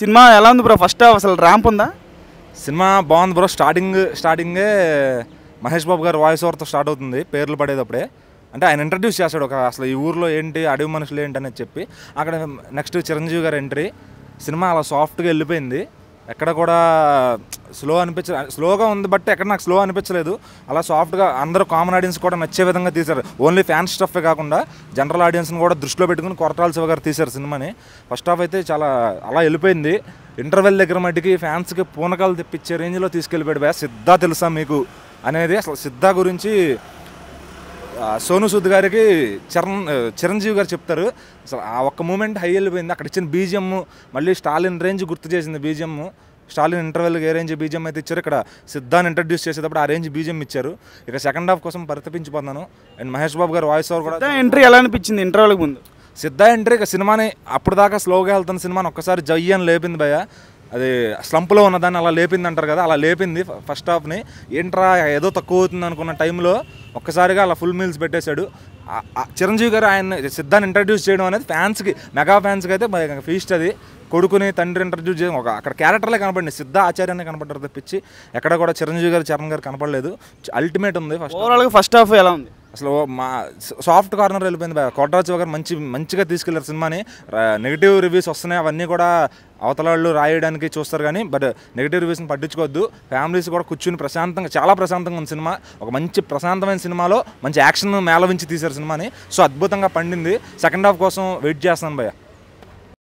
cinema ఎలా ఉంది bro first అసలు ర్యాంప్ ఉందా సినిమా బాగుంది బ్రో స్టార్టింగ్ స్టార్టింగే మహేష్ బాబు గారు వాయిస్ ఓవర్తో స్టార్ట్ అవుతుంది పేర్లు పడేటప్పుడే అంటే ఆయన ఇంట్రడ్యూస్ చేస్తాడు ఒక అసలు ఈ ఊర్లో ఏంటి అడవి మనుషులు ఏంటి అనేది చెప్పి అక్కడ నెక్స్ట్ చిరంజీవి గారు ఎంట్రీ సినిమా అలా సాఫ్ట్గా వెళ్ళిపోయింది ఎక్కడ కూడా స్లో అనిపించ స్లోగా ఉంది బట్ ఎక్కడ నాకు స్లో అనిపించలేదు అలా సాఫ్ట్గా అందరూ కామన్ ఆడియన్స్ కూడా నచ్చే విధంగా తీశారు ఓన్లీ ఫ్యాన్ స్టఫే కాకుండా జనరల్ ఆడియన్స్ని కూడా దృష్టిలో పెట్టుకుని కొరటాల శివ గారు తీశారు సినిమాని ఫస్ట్ హాఫ్ అయితే చాలా అలా వెళ్ళిపోయింది ఇంటర్వెల్ దగ్గర మట్టికి ఫ్యాన్స్కి పూనకాలు తెప్పించే రేంజ్లో తీసుకెళ్ళిపోయాడు బా సిద్ధ తెలుసా మీకు అనేది అసలు సిద్ధా గురించి సోను సూద్ గారికి చరణ్ చిరంజీవి గారు చెప్తారు అసలు ఆ ఒక్క మూమెంట్ హై వెళ్ళిపోయింది అక్కడ ఇచ్చిన బీజిఎం మళ్ళీ స్టాలిన్ రేంజ్ గుర్తు చేసింది బీజిఎం స్టాలిన్ ఇంటర్వెల్కి ఏ రేంజ్ బీజిఎం అయితే ఇచ్చారు ఇక్కడ సిద్ధాన్ని ఇంట్రడ్యూస్ చేసేటప్పుడు ఆ రేంజ్ బీజిఎం ఇచ్చారు ఇక సెకండ్ హాఫ్ కోసం పరితపించిపోతున్నాను అండ్ మహేష్ బాబు గారు వాయిస్ ఓవర్ కూడా ఎంట్రీ ఎలా అనిపించింది ఇంటర్వెల్కి ముందు సిద్ధ ఎంట్రీ ఇక సినిమాని అప్పుడు దాకా స్లోగా వెళ్తున్న సినిమాని ఒక్కసారి జయ్యని లేపింది భయ అది స్లంప్లో ఉన్నదాన్ని అలా లేపింది అంటారు కదా అలా లేపింది ఫస్ట్ హాఫ్ని ఏంట్రా ఏదో తక్కువ అవుతుంది అనుకున్న టైంలో ఒక్కసారిగా అలా ఫుల్ మీల్స్ పెట్టేశాడు చిరంజీవి గారు ఆయన సిద్ధాన్ని ఇంట్రడ్యూస్ చేయడం అనేది ఫ్యాన్స్కి మెగా ఫ్యాన్స్కి అయితే ఫీస్ట్ అది కొడుకుని తండ్రి ఇంట్రడ్యూస్ చేయడం ఒక అక్కడ క్యారెక్టర్లే కనపడింది సిద్ధ ఆచార్యనే కనపడ్డారు తప్పించి ఎక్కడ కూడా చిరంజీవి గారు చరణ్ గారు కనపడలేదు అల్టిమేట్ ఉంది ఫస్ట్ ఫస్ట్ హాఫ్ ఎలా ఉంది అసలు మా సాఫ్ట్ కార్నర్ వెళ్ళిపోయింది కొట్రాజ్ గారు మంచి మంచిగా తీసుకెళ్లారు సినిమాని నెగిటివ్ రివ్యూస్ వస్తున్నాయి అవన్నీ కూడా అవతల వాళ్ళు రాయడానికి చూస్తారు కానీ బట్ నెగిటివ్ రివ్యూస్ని పట్టించుకోవద్దు ఫ్యామిలీస్ కూడా కూర్చుని ప్రశాంతంగా చాలా ప్రశాంతంగా ఉంది సినిమా ఒక మంచి ప్రశాంతమైన సినిమాలో మంచి యాక్షన్ మేళవించి తీశారు సినిమాని సో అద్భుతంగా పండింది సెకండ్ హాఫ్ కోసం వెయిట్ చేస్తాను భయ్యా